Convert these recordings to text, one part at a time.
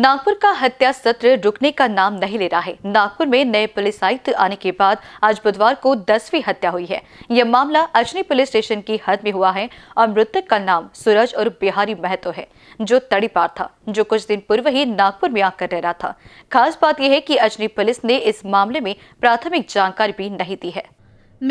नागपुर का हत्या सत्र रुकने का नाम नहीं ले रहा है नागपुर में नए पुलिस आयुक्त आने के बाद आज बुधवार को दसवीं हत्या हुई है यह मामला अजनी पुलिस स्टेशन की हद में हुआ है और मृतक का नाम सूरज और बिहारी महतो है जो तड़ीपार था जो कुछ दिन पूर्व ही नागपुर में आकर रह रहा था खास बात यह है की अजनी पुलिस ने इस मामले में प्राथमिक जानकारी भी नहीं दी है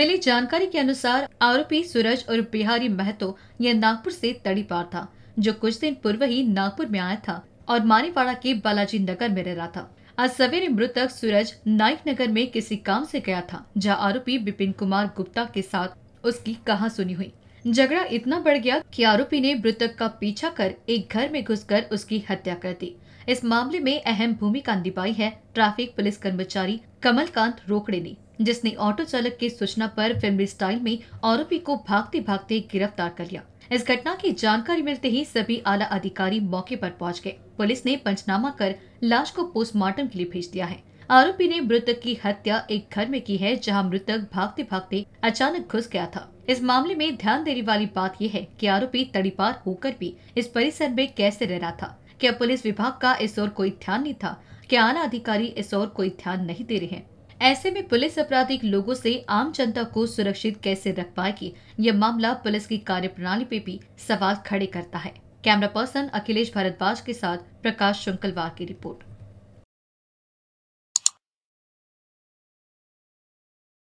मिली जानकारी के अनुसार आरोपी सूरज और बिहारी महतो यह नागपुर तड़ी तड़ीपार था जो कुछ दिन पूर्व ही नागपुर में आया था और मानीवाड़ा के बालाजी नगर में रह रहा था आज सवेरे मृतक सूरज नाइक नगर में किसी काम से गया था जहां आरोपी बिपिन कुमार गुप्ता के साथ उसकी कहा सुनी हुई झगड़ा इतना बढ़ गया कि आरोपी ने मृतक का पीछा कर एक घर में घुसकर उसकी हत्या कर दी इस मामले में अहम भूमिका निभाई है ट्रैफिक पुलिस कर्मचारी कमलकांत रोकड़े ने जिसने ऑटो चालक की सूचना पर फिल्मी स्टाइल में आरोपी को भागते भागते गिरफ्तार कर लिया इस घटना की जानकारी मिलते ही सभी आला अधिकारी मौके पर पहुंच गए पुलिस ने पंचनामा कर लाश को पोस्टमार्टम के लिए भेज दिया है आरोपी ने मृतक की हत्या एक घर में की है जहां मृतक भागते भागते अचानक घुस गया था इस मामले में ध्यान देने वाली बात यह है कि आरोपी तड़ीपार होकर भी इस परिसर में कैसे रह रहा था क्या पुलिस विभाग का इस ओर कोई ध्यान नहीं था क्या आला अधिकारी इस ओर कोई ध्यान नहीं दे रहे हैं ऐसे में पुलिस आपराधिक लोगों से आम जनता को सुरक्षित कैसे रख पाएगी यह मामला पुलिस की कार्यप्रणाली पे भी सवाल खड़े करता है कैमरा पर्सन अखिलेश भारद्वाज के साथ प्रकाश शुंकलवार की रिपोर्ट